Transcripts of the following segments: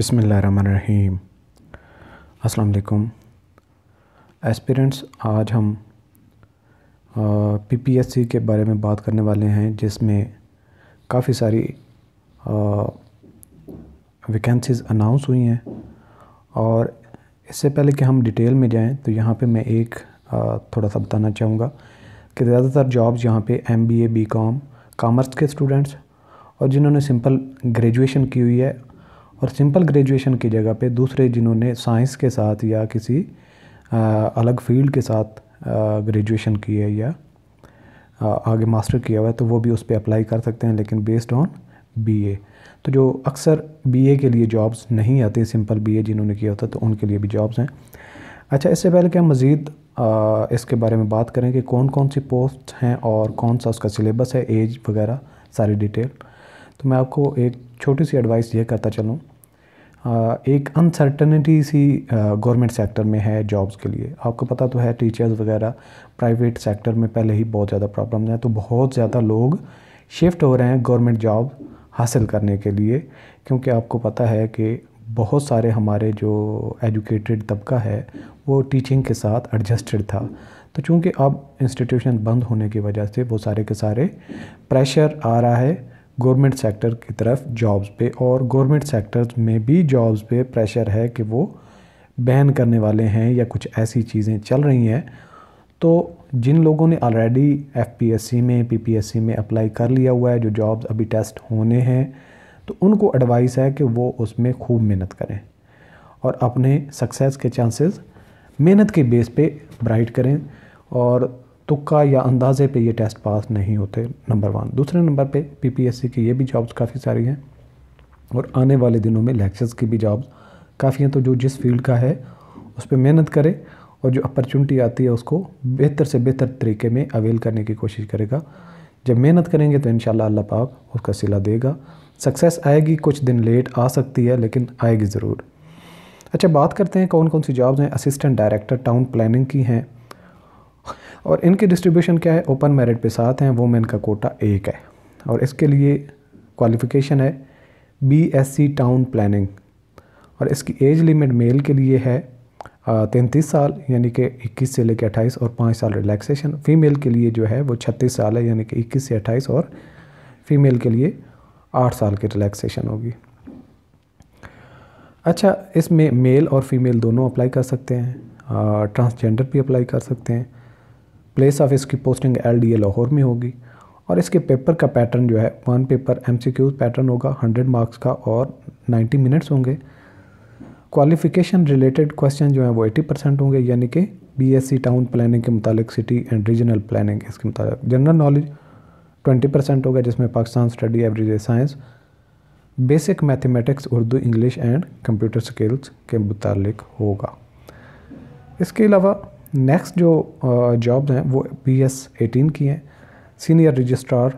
बिसमीम अस्सलाम एस्पिरेंट्स आज हम पीपीएससी के बारे में बात करने वाले हैं जिसमें काफ़ी सारी वैकेंसीज अनाउंस हुई हैं और इससे पहले कि हम डिटेल में जाएं तो यहाँ पे मैं एक आ, थोड़ा सा बताना चाहूँगा कि ज़्यादातर जॉब्स यहाँ पे M B A B com commerce के स्टूडेंट्स और जिन्होंने सिंपल ग्रेजुएशन की हुई है और सिंपल ग्रेजुएशन की जगह पे दूसरे जिन्होंने साइंस के साथ या किसी आ, अलग फील्ड के साथ ग्रेजुएशन की है या आ, आगे मास्टर किया हुआ है तो वो भी उस पर अप्लाई कर सकते हैं लेकिन बेस्ड ऑन बी तो जो अक्सर बी के लिए जॉब्स नहीं आते सिंपल बी जिन्होंने किया होता तो उनके लिए भी जॉब्स हैं अच्छा इससे पहले कि हम मज़ीद इसके बारे में बात करें कि कौन कौन सी पोस्ट हैं और कौन सा उसका सिलेबस है एज वगैरह सारी डिटेल तो मैं आपको एक छोटी सी एडवाइस ये करता चलूँ एक अनसर्टनिटी सी गवर्नमेंट सेक्टर में है जॉब्स के लिए आपको पता तो है टीचर्स वगैरह प्राइवेट सेक्टर में पहले ही बहुत ज़्यादा प्रॉब्लम हैं तो बहुत ज़्यादा लोग शिफ्ट हो रहे हैं गवर्नमेंट जॉब हासिल करने के लिए क्योंकि आपको पता है कि बहुत सारे हमारे जो एजुकेटेड तबका है वो टीचिंग के साथ एडजस्टेड था तो चूँकि अब इंस्टीट्यूशन बंद होने की वजह से वो सारे के सारे प्रेशर आ रहा है गवर्नमेंट सेक्टर की तरफ जॉब्स पे और गवर्नमेंट सेक्टर में भी जॉब्स पे प्रेशर है कि वो बैन करने वाले हैं या कुछ ऐसी चीज़ें चल रही हैं तो जिन लोगों ने ऑलरेडी एफपीएससी में पीपीएससी में अप्लाई कर लिया हुआ है जो जॉब्स अभी टेस्ट होने हैं तो उनको एडवाइस है कि वो उसमें खूब मेहनत करें और अपने सक्सेस के चांसेस मेहनत के बेस पे ब्राइट करें और तुक्का या अंदाजे पे ये टेस्ट पास नहीं होते नंबर वन दूसरे नंबर पे पीपीएससी की ये भी जॉब्स काफ़ी सारी हैं और आने वाले दिनों में लेक्चर्स की भी जॉब्स काफ़ी हैं तो जो जिस फील्ड का है उस पर मेहनत करे और जो अपॉर्चुनिटी आती है उसको बेहतर से बेहतर तरीके में अवेल करने की कोशिश करेगा जब मेहनत करेंगे तो इन अल्लाह पाक उसका सिला देगा सक्सेस आएगी कुछ दिन लेट आ सकती है लेकिन आएगी ज़रूर अच्छा बात करते हैं कौन कौन सी जॉब्स हैं असिस्टेंट डायरेक्टर टाउन प्लानिंग की हैं और इनकी डिस्ट्रीब्यूशन क्या है ओपन मेरिट पे सात हैं वोमेन का कोटा एक है और इसके लिए क्वालिफिकेशन है B S C town planning और इसकी एज लिमिट मेल के लिए है तैंतीस साल यानी कि इक्कीस से लेकर अट्ठाईस और पाँच साल रिलैक्सेशन फीमेल के लिए जो है वो छत्तीस साल है यानी कि इक्कीस से अट्ठाईस और फीमेल के लिए आठ साल की रिलैक्सेशन होगी अच्छा इसमें मेल और फीमेल दोनों अप्लाई कर सकते हैं ट्रांसजेंडर भी अप्लाई कर सकते हैं प्लेस ऑफ इसकी posting L D A Lahore में होगी और इसके पेपर का पैटर्न जो है one paper M C Q pattern होगा हंड्रेड मार्क्स का और नाइन्टी मिनट्स होंगे क्वालिफिकेशन रिलेटेड क्वेश्चन जो हैं वो एटी परसेंट होंगे यानी कि B S C town planning के मुतालिक सिटी एंड रीजनल प्लानिंग इसके मुताबिक जनरल नॉलेज ट्वेंटी परसेंट होगा जिसमें Pakistan study average science basic mathematics Urdu English and computer skills के मुतालिक होगा इसके अलावा नेक्स्ट जो जॉब्स uh, हैं वो पी एस एटीन की हैं सीनियर रजिस्ट्रार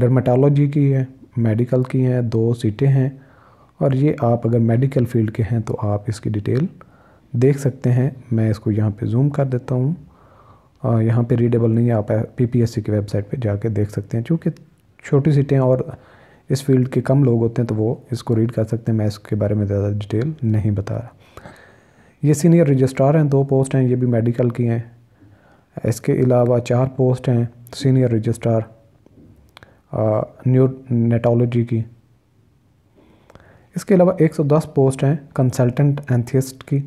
डर्माटोलॉजी की है मेडिकल की हैं दो सीटें हैं और ये आप अगर मेडिकल फील्ड के हैं तो आप इसकी डिटेल देख सकते हैं मैं इसको यहाँ पे जूम कर देता हूँ uh, यहाँ पे रीडेबल नहीं है आप पीपीएससी की वेबसाइट पे जाके देख सकते हैं क्योंकि छोटी सीटें और इस फील्ड के कम लोग होते हैं तो वो इसको रीड कर सकते हैं मैं इसके बारे में ज़्यादा डिटेल नहीं बता रहा ये सीनियर रजिस्ट्रार हैं दो पोस्ट हैं ये भी मेडिकल की हैं इसके अलावा चार पोस्ट हैं सीनियर रजिस्ट्रार न्यू नेटोलॉजी की इसके अलावा 110 पोस्ट हैं कंसल्टेंट एंथियस्ट की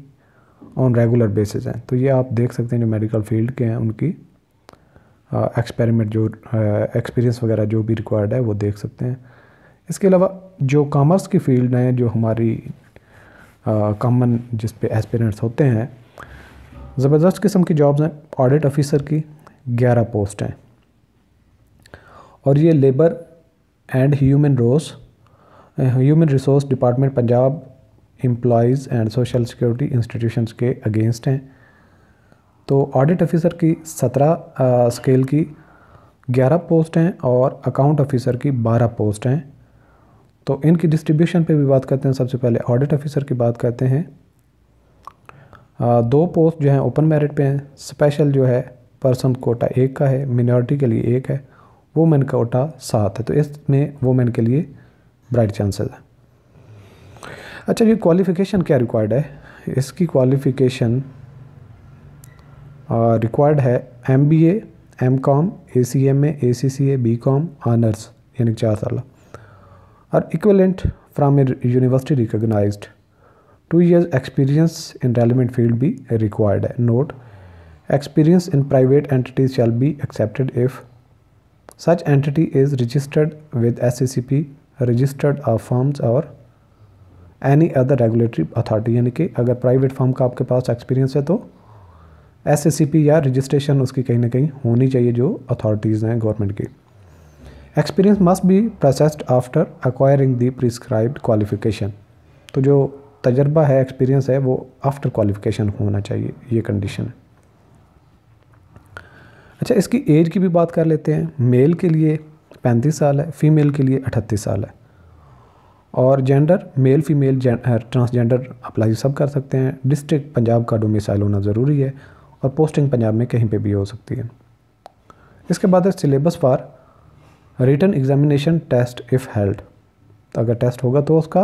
ऑन रेगुलर बेसिस हैं तो ये आप देख सकते हैं जो मेडिकल फील्ड के हैं उनकी एक्सपेरिमेंट जो एक्सपीरियंस वगैरह जो भी रिक्वायर्ड है वो देख सकते हैं इसके अलावा जो कॉमर्स की फील्ड हैं जो हमारी कॉमन जिस पे एस्पिरेंट्स होते हैं ज़बरदस्त किस्म की जॉब्स हैं ऑडिट ऑफिसर की ग्यारह पोस्ट हैं और ये लेबर एंड ह्यूमन रोस human resource department Punjab employees and social security institution के अगेंस्ट हैं तो ऑडिट ऑफिसर की सत्रह स्केल की ग्यारह पोस्ट हैं और अकाउंट ऑफिसर की बारह पोस्ट हैं तो इनकी डिस्ट्रीब्यूशन पे भी बात करते हैं सबसे पहले ऑडिट ऑफिसर की बात करते हैं आ, दो पोस्ट जो हैं ओपन मेरिट पे हैं स्पेशल जो है पर्सन कोटा एक का है मिनोरिटी के लिए एक है वोमेन कोटा सात है तो इसमें वोमेन के लिए ब्राइट चांसेस है अच्छा ये क्वालिफ़िकेशन क्या रिक्वायर्ड है इसकी क्वालिफ़िकेशन रिक्वायर्ड है M B M com A C M A C C A B com honours यानी चार साल are equivalent from a university recognized. Two years experience in relevant field be required. Note, experience in private entities shall be accepted if such entity is registered with SCCP, registered of firms or any other regulatory authority यानी कि अगर private form का आपके पास experience है तो S या registration उसकी कहीं ना कहीं होनी चाहिए जो अथॉरिटीज़ हैं गवर्नमेंट की experience must be processed after acquiring the prescribed qualification तो जो तजर्बा है एक्सपीरियंस है वो आफ्टर क्वालिफिकेशन होना चाहिए ये कंडीशन है अच्छा इसकी एज की भी बात कर लेते हैं मेल के लिए पैंतीस साल है फीमेल के लिए अठतीस साल है और gender male female transgender apply सब कर सकते हैं डिस्ट्रिक्ट पंजाब का डोमिसाइल होना ज़रूरी है और पोस्टिंग पंजाब में कहीं पे भी हो सकती है इसके बाद है syllabus for written examination test if held तो अगर टेस्ट होगा तो उसका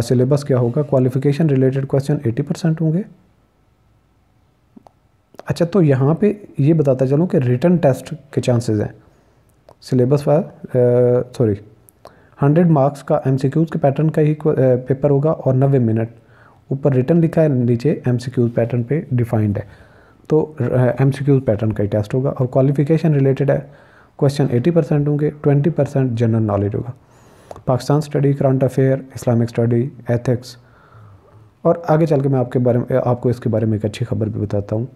सिलेबस uh, क्या होगा qualification related question eighty percent होंगे अच्छा तो यहाँ पे ये बताता चलूँ कि रिटर्न टेस्ट के चांसेस हैं सिलेबस पर सॉरी हंड्रेड मार्क्स का एम के पैटर्न का ही पेपर होगा और नब्बे मिनट ऊपर रिटर्न लिखा है नीचे एम पैटर्न पे डिफाइंड है तो एम पैटर्न का ही टेस्ट होगा और क्वालिफिकेशन रिलेटेड है क्वेश्चन 80 परसेंट होंगे 20 परसेंट जनरल नॉलेज होगा Pakistan study current affair Islamic study ethics और आगे चल के मैं आपके बारे में आपको इसके बारे में एक अच्छी खबर भी बताता हूँ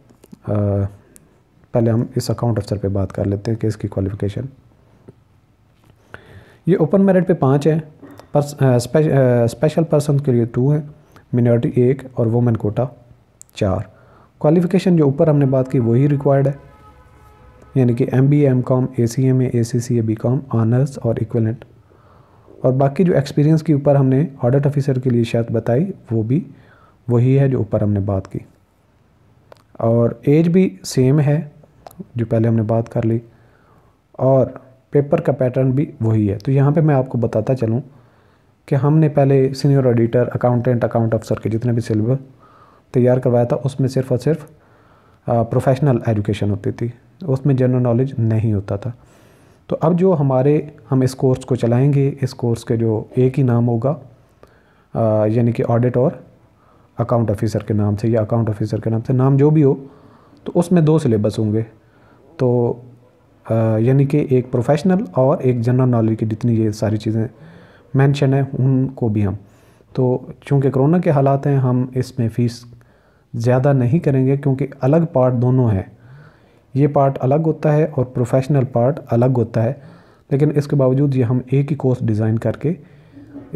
पहले हम इस अकाउंट अफसर पर बात कर लेते हैं कि इसकी क्वालिफ़िकेशन ये ओपन मेरिट पे पाँच हैं पर स्पेशल पर्सन के लिए टू है मिनोरिटी एक और वोमेन कोटा चार क्वालिफ़िकेशन जो ऊपर हमने बात की वही रिक्वायर्ड है यानी कि M B M com A C M A A C C A B com honours और इक्वलेंट और बाकी जो एक्सपीरियंस के ऊपर हमने ऑडिट ऑफिसर के लिए शर्त बताई वो भी वही है जो ऊपर हमने बात की और एज भी सेम है जो पहले हमने बात कर ली और पेपर का पैटर्न भी वही है तो यहाँ पे मैं आपको बताता चलूँ कि हमने पहले सीनियर ऑडिटर अकाउंटेंट अकाउंट अफसर के जितने भी सिलेबस तैयार करवाया था उसमें सिर्फ़ और सिर्फ प्रोफेशनल एजुकेशन होती थी उसमें जनरल नॉलेज नहीं होता था तो अब जो हमारे हम इस कोर्स को चलाएंगे इस कोर्स के जो एक ही नाम होगा यानी कि ऑडिट और अकाउंट ऑफिसर के नाम से या अकाउंट ऑफिसर के नाम से नाम जो भी हो तो उसमें दो सिलेबस होंगे तो यानी कि एक प्रोफेशनल और एक जनरल नॉलेज की जितनी ये सारी चीज़ें मेंशन हैं उनको भी हम तो चूँकि कोरोना के हालात हैं हम इसमें फ़ीस ज़्यादा नहीं करेंगे क्योंकि अलग पार्ट दोनों हैं ये पार्ट अलग होता है और प्रोफेशनल पार्ट अलग होता है लेकिन इसके बावजूद ये हम एक ही कोर्स डिज़ाइन करके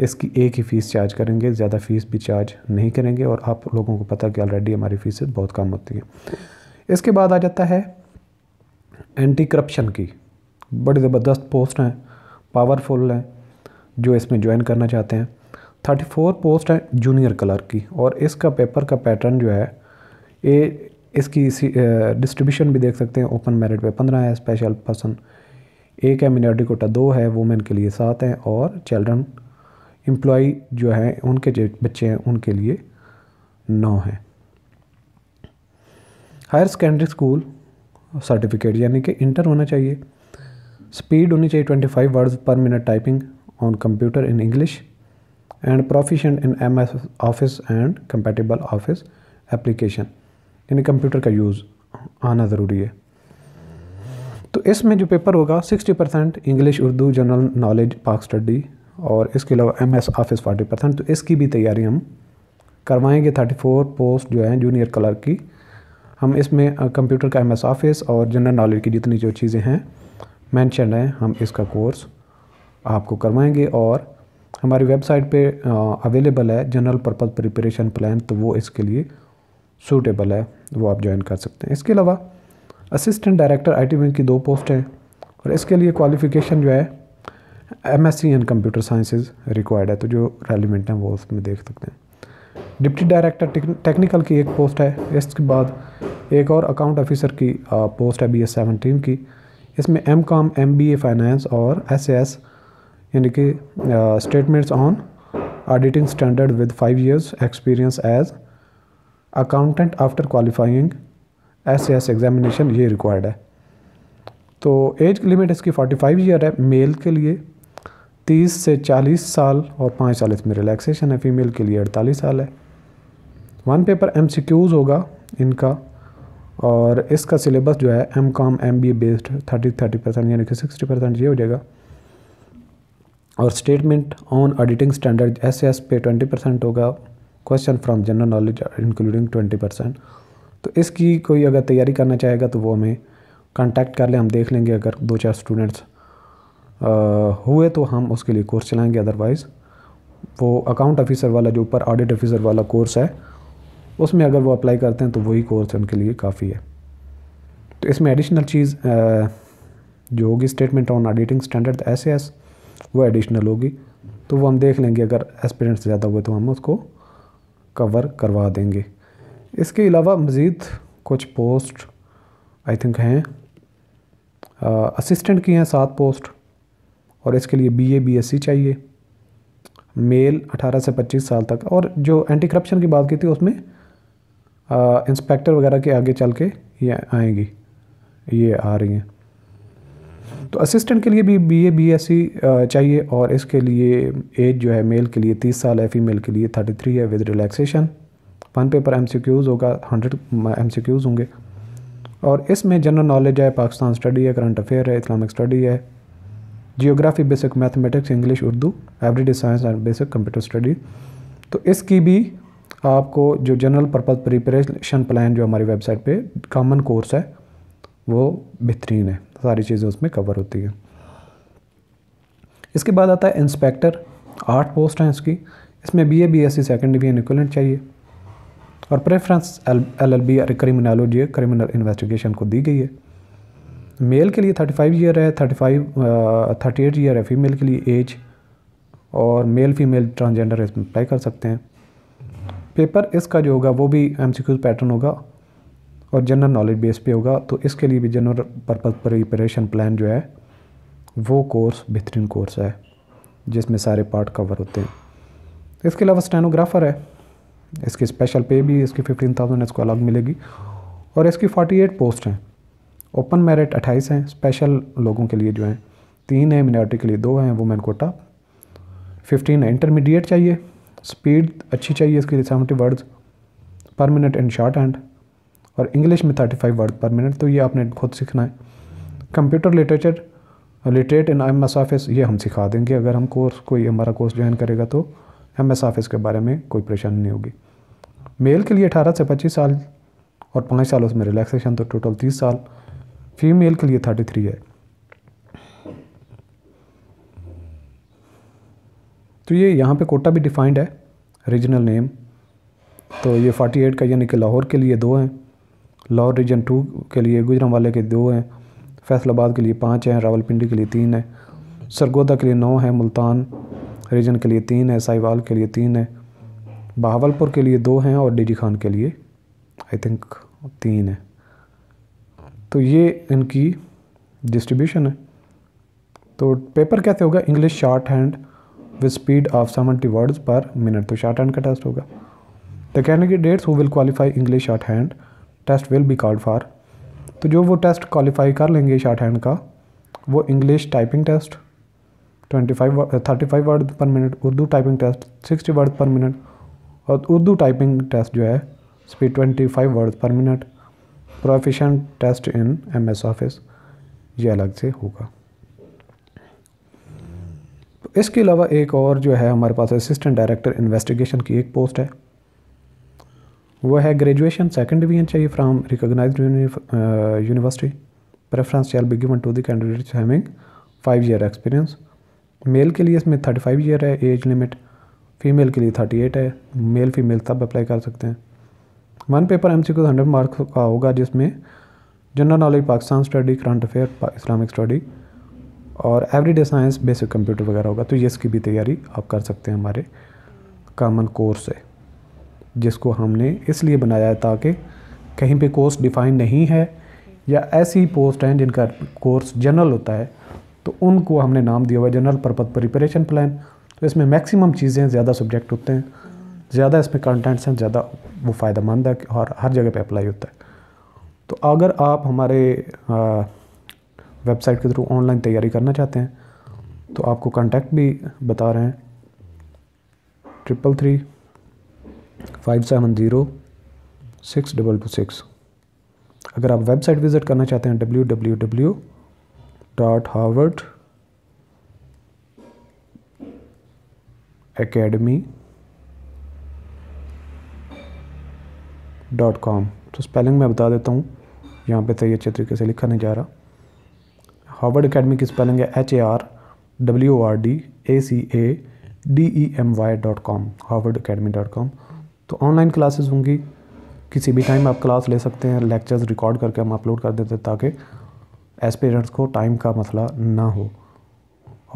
इसकी एक ही फ़ीस चार्ज करेंगे ज़्यादा फ़ीस भी चार्ज नहीं करेंगे और आप लोगों को पता कि ऑलरेडी हमारी फ़ीसें बहुत कम होती हैं इसके बाद आ जाता है एंटी करप्शन की बड़ी ज़बरदस्त पोस्ट हैं पावरफुल हैं जो इसमें ज्वाइन करना चाहते हैं थर्टी फोर पोस्ट हैं जूनियर क्लर्क की और इसका पेपर का पैटर्न जो है ये इसकी डिस्ट्रीब्यूशन भी देख सकते हैं ओपन मेरिट पे पंद्रह है स्पेशल पर्सन एक है मिनॉरिटी कोटा दो है वुमेन के लिए सात हैं और चिल्ड्रन एम्प्लॉय जो है उनके जो बच्चे हैं उनके लिए नौ हैं हायर सेकेंडरी स्कूल सर्टिफिकेट यानी कि इंटर होना चाहिए स्पीड होनी चाहिए twenty five words per minute typing on computer in English and proficient in M S office and compatible office application यानी कंप्यूटर का यूज़ आना ज़रूरी है तो इसमें जो पेपर होगा 60 percent English Urdu general knowledge Pak study और इसके अलावा M S office forty percent तो इसकी भी तैयारी हम करवाएंगे 34 पोस्ट जो है जूनियर क्लर्क की हम इसमें कंप्यूटर का एम एस ऑफिस और जनरल नॉलेज की जितनी जो चीज़ें हैं मैंशन हैं हम इसका कोर्स आपको करवाएँगे और हमारी वेबसाइट पर अवेलेबल है जनरल पर्पज़ प्रिपरेशन प्लान तो वो इसके लिए सूटेबल है वो आप ज्वाइन कर सकते हैं इसके अलावा असिस्टेंट डायरेक्टर आई टी की दो पोस्ट हैं और इसके लिए क्वालिफ़िकेशन जो है M S C in computer sciences required है तो जो रेलिवेंट हैं वो उसमें देख सकते हैं डिप्टी डायरेक्टर टेक्निकल की एक पोस्ट है इसके बाद एक और अकाउंट ऑफिसर की पोस्ट है बी एस सेवनटीन की इसमें M com M B A finance और एस एस यानी कि statements on auditing standard with five years experience as accountant after qualifying S S examination ये रिक्वायर्ड है तो एज लिमिट इसकी 45 ईयर है मेल के लिए 30 से 40 साल और पाँच साल इसमें रिलैक्सेशन है फीमेल के लिए 48 साल है वन पेपर एम होगा इनका और इसका सिलेबस जो है M com M B based thirty thirty percent यानी कि सिक्सटी परसेंट ये हो जाएगा और statement on auditing standard S S पे ट्वेंटी परसेंट होगा question from general knowledge including twenty percent तो इसकी कोई अगर तैयारी करना चाहेगा तो वो हमें कांटेक्ट कर लें हम देख लेंगे अगर दो चार स्टूडेंट्स हुए तो हम उसके लिए कोर्स चलाएंगे अदरवाइज़ वो अकाउंट ऑफिसर वाला जो ऊपर ऑडिट ऑफिसर वाला कोर्स है उसमें अगर वो अप्लाई करते हैं तो वही कोर्स उनके लिए काफ़ी है तो इसमें एडिशनल चीज़ जो होगी statement on auditing standard S वो एडिशनल होगी तो वो हम देख लेंगे अगर एक्सपीरियंस ज़्यादा हुए तो हम उसको कवर करवा देंगे इसके अलावा मज़ीद कुछ पोस्ट आई थिंक हैं असिस्टेंट की हैं सात पोस्ट और इसके लिए B A B S C चाहिए मेल 18 से 25 साल तक और जो एंटी करप्शन की बात की थी उसमें इंस्पेक्टर वगैरह के आगे चल के ये आएंगी ये आ रही हैं तो असिस्टेंट के लिए भी B A B S C चाहिए और इसके लिए एज जो है मेल के लिए तीस साल है फीमेल के लिए थर्टी थ्री है with relaxation one paper M C Qs होगा हंड्रेड एम सी क्यूज़ होंगे और इसमें जनरल नॉलेज है पाकिस्तान स्टडी है करंट अफेयर है इस्लामिक स्टडी है geography basic mathematics English Urdu everyday science and basic computer study तो इसकी भी आपको जो जनरल पर्पज़ प्रिपरेशन प्लान जो हमारी वेबसाइट पे कॉमन कोर्स है वो बेहतरीन है सारी चीज़ें उसमें कवर होती है इसके बाद आता है इंस्पेक्टर आठ पोस्ट हैं इसकी इसमें B A B S C second division equivalent चाहिए और preference L L B criminology criminal investigation को दी गई है मेल के लिए थर्टी फाइव ईयर है thirty five thirty eight year है फीमेल के लिए एज और मेल फीमेल ट्रांसजेंडर इसमें अप्लाई कर सकते हैं पेपर इसका जो होगा वो भी एम सी क्यूज पैटर्न होगा और जनरल नॉलेज बेस पे होगा तो इसके लिए भी जनरल पर्पज़ प्रिपरेशन प्लान जो है वो कोर्स बेहतरीन कोर्स है जिसमें सारे पार्ट कवर होते हैं इसके अलावा स्टेनोग्राफ़र है इसकी स्पेशल पे भी इसकी फिफ्टीन थाउजेंड इसको अलग मिलेगी और इसकी फोर्टी एट पोस्ट हैं ओपन मेरिट अट्ठाईस हैं स्पेशल लोगों के लिए जो हैं तीन हैं मिनोरिटी के लिए दो हैं वुमेन कोटा फिफ्टीन है इंटरमीडिएट चाहिए स्पीड अच्छी चाहिए इसके लिए seventy words per minute in shorthand और इंग्लिश में thirty five word per minute तो ये आपने खुद सीखना है computer literature literate in M S office ये हम सिखा देंगे अगर हम कोर्स कोई हमारा कोर्स ज्वाइन करेगा तो एम एस ऑफिस के बारे में कोई परेशानी नहीं होगी मेल के लिए अठारह से पच्चीस साल और पाँच साल उसमें रिलैक्सेशन तो टोटल तीस साल फीमेल के लिए थर्टी थ्री है तो ये यहाँ पे कोटा भी डिफाइंड है रीजनल नेम तो ये 48 का यानी कि लाहौर के लिए दो हैं लाहौर रीजन टू के लिए गुजरम वाले के दो हैं फैसलाबाद के लिए पाँच हैं रावलपिंडी के लिए तीन है सरगोदा के लिए नौ है मुल्तान रीजन के लिए तीन है साहिवाल के लिए तीन है बहावलपुर के लिए दो हैं और डीजी खान के लिए आई थिंक तीन है तो ये इनकी डिस्ट्रीब्यूशन है तो पेपर कैसे होगा English shorthand with speed of seventy words per minute तो शार्ट हैंड का टेस्ट होगा the candidates who will qualify English shorthand test will be called for तो जो वो टेस्ट क्वालिफाई कर लेंगे शार्ट हैंड का वो English typing test twenty five thirty five word per minute Urdu typing test sixty word per minute और Urdu typing test जो है speed twenty five word per minute proficient test in M S office ये अलग से होगा इसके अलावा एक और जो है हमारे पास असिस्टेंट डायरेक्टर इन्वेस्टिगेशन की एक पोस्ट है वो है ग्रेजुएशन सेकेंड डिवीजन चाहिए from recognize university preference shall be given to the candidates having five year experience male के लिए इसमें थर्टी फाइव ईयर है एज लिमिट फीमेल के लिए थर्टी एट है मेल फीमेल सब अप्लाई कर सकते हैं वन पेपर एम सी को हंड्रेड मार्क का होगा जिसमें general knowledge Pakistan study current affair Islamic study और एवरीडे साइंस बेसिक कंप्यूटर वगैरह होगा तो ये इसकी भी तैयारी आप कर सकते हैं हमारे कॉमन कोर्स से जिसको हमने इसलिए बनाया है ताकि कहीं पे कोर्स डिफाइन नहीं है या ऐसी पोस्ट हैं जिनका कोर्स जनरल होता है तो उनको हमने नाम दिया हुआ है जनरल पर्पज प्रिपरेशन प्लान तो इसमें मैक्सिमम चीज़ें ज़्यादा सब्जेक्ट होते हैं ज़्यादा इसमें कंटेंट्स हैं ज़्यादा वो फ़ायदेमंद है और हर जगह पे अप्लाई होता है तो अगर आप हमारे वेबसाइट के थ्रू ऑनलाइन तैयारी करना चाहते हैं तो आपको कॉन्टैक्ट भी बता रहे हैं triple three five seven zero six double two six अगर आप वेबसाइट विज़िट करना चाहते हैं W W W dot Harvard academy dot com तो स्पेलिंग मैं बता देता हूँ यहाँ पे सही अच्छे तरीके से लिखा नहीं जा रहा हार्वर्ड एकेडमी की स्पेलिंग है H A R W R D A C A D E M Y dot com Harvard academy dot com तो ऑनलाइन क्लासेस होंगी किसी भी टाइम आप क्लास ले सकते हैं लेक्चर्स रिकॉर्ड करके हम अपलोड कर देते हैं ताकि एज पेरेंट्स को टाइम का मसला ना हो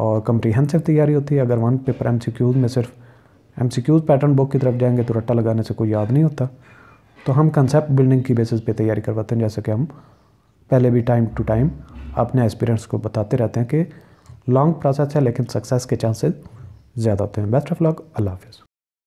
और कम्प्रीहेंसिव तैयारी होती है अगर वन पेपर एम में सिर्फ एम पैटर्न बुक की तरफ जाएंगे तो रट्टा लगाने से कोई याद नहीं होता तो हम कंसेप्ट बिल्डिंग की बेसिस पे तैयारी करवाते हैं जैसे कि हम पहले भी टाइम टू टाइम अपने एस्पिरेंट्स को बताते रहते हैं कि लॉन्ग प्रोसेस है लेकिन सक्सेस के चांसेस ज़्यादा होते हैं बेस्ट ऑफ लॉक अल्लाह हाफिज़